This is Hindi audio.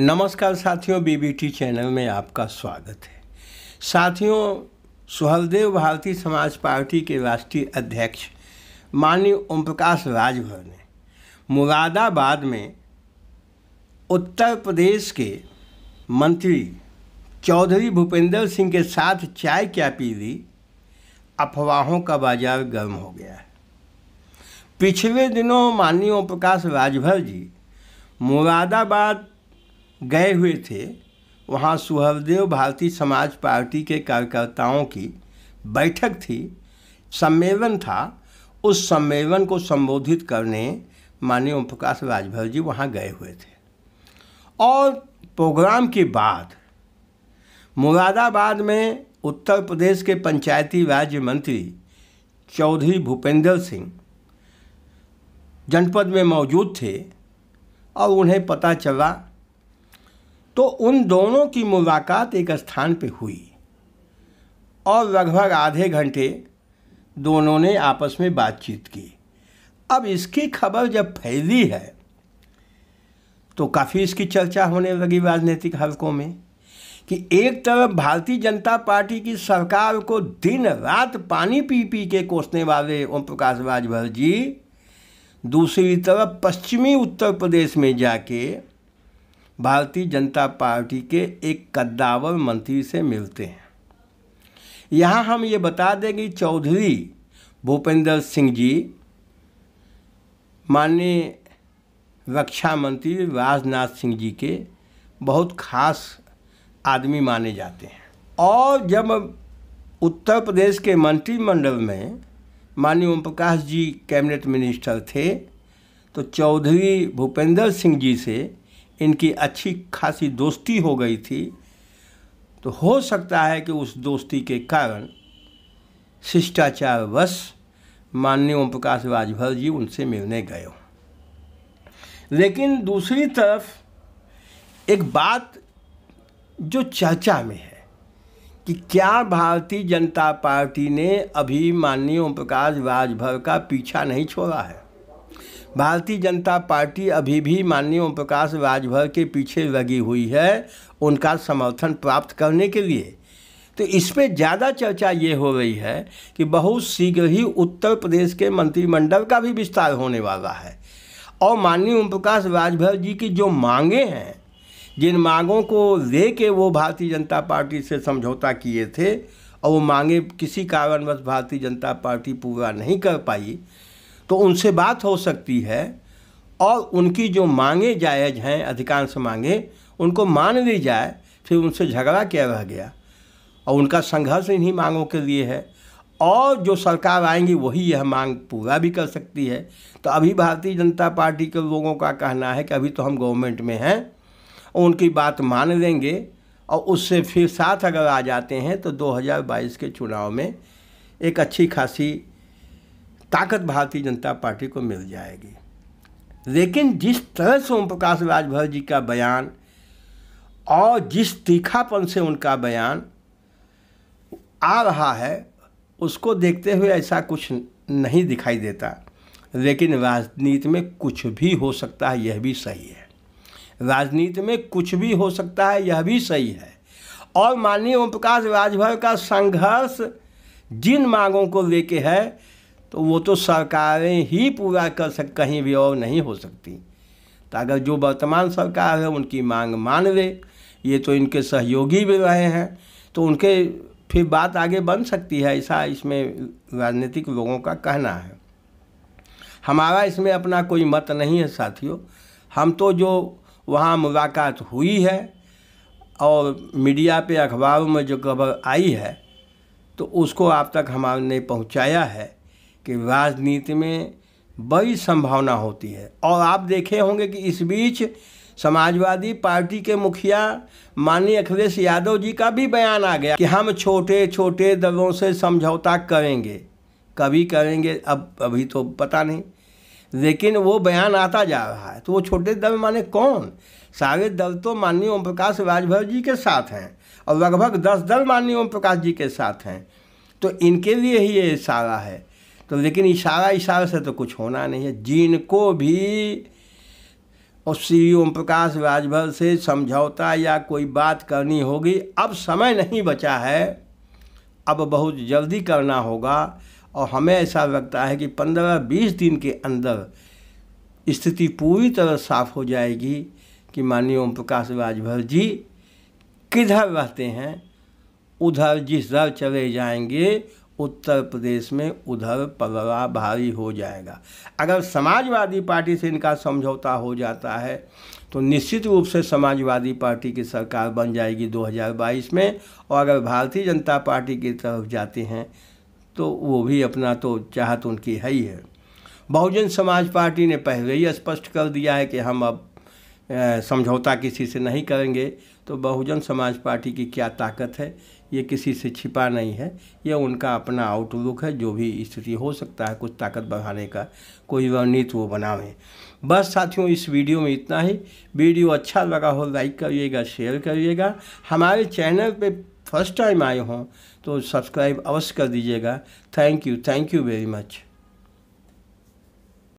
नमस्कार साथियों बीबीटी चैनल में आपका स्वागत है साथियों सुहलदेव भारतीय समाज पार्टी के राष्ट्रीय अध्यक्ष माननीय ओम प्रकाश राजभर ने मुरादाबाद में उत्तर प्रदेश के मंत्री चौधरी भूपेंद्र सिंह के साथ चाय क्या पी ली अफवाहों का बाजार गर्म हो गया है पिछले दिनों माननीय ओम प्रकाश राजभर जी मुरादाबाद गए हुए थे वहाँ सुहरदेव भारतीय समाज पार्टी के कार्यकर्ताओं की बैठक थी सम्मेलन था उस सम्मेलन को संबोधित करने माननीय ओम प्रकाश राजभर जी वहाँ गए हुए थे और प्रोग्राम के बाद मुरादाबाद में उत्तर प्रदेश के पंचायती राज्य मंत्री चौधरी भूपेंद्र सिंह जनपद में मौजूद थे और उन्हें पता चला तो उन दोनों की मुलाकात एक स्थान पे हुई और लगभग आधे घंटे दोनों ने आपस में बातचीत की अब इसकी खबर जब फैली है तो काफ़ी इसकी चर्चा होने लगी राजनीतिक हलकों में कि एक तरफ भारतीय जनता पार्टी की सरकार को दिन रात पानी पी पी के कोसने वाले ओम प्रकाश राजभर जी दूसरी तरफ पश्चिमी उत्तर प्रदेश में जाके भारतीय जनता पार्टी के एक कद्दावर मंत्री से मिलते हैं यहाँ हम ये बता दें कि चौधरी भूपेंद्र सिंह जी माननीय रक्षा मंत्री राजनाथ सिंह जी के बहुत खास आदमी माने जाते हैं और जब उत्तर प्रदेश के मंत्रिमंडल में माननीय ओम प्रकाश जी कैबिनेट मिनिस्टर थे तो चौधरी भूपेंद्र सिंह जी से इनकी अच्छी खासी दोस्ती हो गई थी तो हो सकता है कि उस दोस्ती के कारण शिष्टाचार वश माननीय ओम प्रकाश राजभर जी उनसे मिलने गए हों लेकिन दूसरी तरफ एक बात जो चर्चा में है कि क्या भारतीय जनता पार्टी ने अभी माननीय ओम प्रकाश राजभर का पीछा नहीं छोड़ा है भारतीय जनता पार्टी अभी भी माननीय ओम प्रकाश राजभर के पीछे लगी हुई है उनका समर्थन प्राप्त करने के लिए तो इस पर ज़्यादा चर्चा ये हो रही है कि बहुत शीघ्र ही उत्तर प्रदेश के मंत्रिमंडल का भी विस्तार होने वाला है और माननीय ओम प्रकाश राजभर जी की जो मांगे हैं जिन मांगों को ले के वो भारतीय जनता पार्टी से समझौता किए थे और वो मांगे किसी कारणवश भारतीय जनता पार्टी पूरा नहीं कर पाई तो उनसे बात हो सकती है और उनकी जो मांगे जायज़ हैं अधिकांश मांगे उनको मान ली जाए फिर उनसे झगड़ा क्या रह गया और उनका संघर्ष इन्हीं मांगों के लिए है और जो सरकार आएंगी वही यह मांग पूरा भी कर सकती है तो अभी भारतीय जनता पार्टी के लोगों का कहना है कि अभी तो हम गवर्नमेंट में हैं और उनकी बात मान लेंगे और उससे फिर साथ अगर आ जाते हैं तो 2022 के चुनाव में एक अच्छी खासी ताकत भारतीय जनता पार्टी को मिल जाएगी लेकिन जिस तरह से ओम प्रकाश राजभर जी का बयान और जिस तीखापन से उनका बयान आ रहा है उसको देखते हुए ऐसा कुछ नहीं दिखाई देता लेकिन राजनीति में कुछ भी हो सकता है यह भी सही है राजनीति में कुछ भी हो सकता है यह भी सही है और माननीय ओम प्रकाश राजभर का संघर्ष जिन मांगों को लेके है तो वो तो सरकारें ही पूरा कर सक कहीं भी और नहीं हो सकती तो अगर जो वर्तमान सरकार है उनकी मांग मान ले ये तो इनके सहयोगी भी रहे हैं तो उनके फिर बात आगे बन सकती है ऐसा इसमें राजनीतिक लोगों का कहना है हमारा इसमें अपना कोई मत नहीं है साथियों हम तो जो वहाँ मुलाकात हुई है और मीडिया पे अखबारों में जो खबर आई है तो उसको आप तक हमारे पहुँचाया है कि राजनीति में बड़ी संभावना होती है और आप देखे होंगे कि इस बीच समाजवादी पार्टी के मुखिया माननीय अखिलेश यादव जी का भी बयान आ गया कि हम छोटे छोटे दलों से समझौता करेंगे कभी करेंगे अब अभी तो पता नहीं लेकिन वो बयान आता जा रहा है तो वो छोटे दल माने कौन सारे दल तो माननीय ओम प्रकाश राजभर जी के साथ हैं और लगभग दस दल माननीय ओम प्रकाश जी के साथ हैं तो इनके लिए ही ये सारा है तो लेकिन इशारा इशारा से तो कुछ होना नहीं है जिनको भी और श्री ओम प्रकाश राजभर से समझौता या कोई बात करनी होगी अब समय नहीं बचा है अब बहुत जल्दी करना होगा और हमें ऐसा लगता है कि पंद्रह बीस दिन के अंदर स्थिति पूरी तरह साफ हो जाएगी कि माननीय ओम प्रकाश राजभर जी किधर रहते हैं उधर जिस दर चले जाएंगे उत्तर प्रदेश में उधर पलड़ा भारी हो जाएगा अगर समाजवादी पार्टी से इनका समझौता हो जाता है तो निश्चित रूप से समाजवादी पार्टी की सरकार बन जाएगी 2022 में और अगर भारतीय जनता पार्टी की तरफ जाते हैं तो वो भी अपना तो चाहत उनकी है ही है बहुजन समाज पार्टी ने पहले ही स्पष्ट कर दिया है कि हम अब समझौता किसी से नहीं करेंगे तो बहुजन समाज पार्टी की क्या ताकत है ये किसी से छिपा नहीं है यह उनका अपना आउटलुक है जो भी स्थिति हो सकता है कुछ ताकत बढ़ाने का कोई रणनीति वो बनावें बस साथियों इस वीडियो में इतना ही वीडियो अच्छा लगा हो लाइक करिएगा शेयर करिएगा हमारे चैनल पे फर्स्ट टाइम आए हों तो सब्सक्राइब अवश्य कर दीजिएगा thank you thank you very much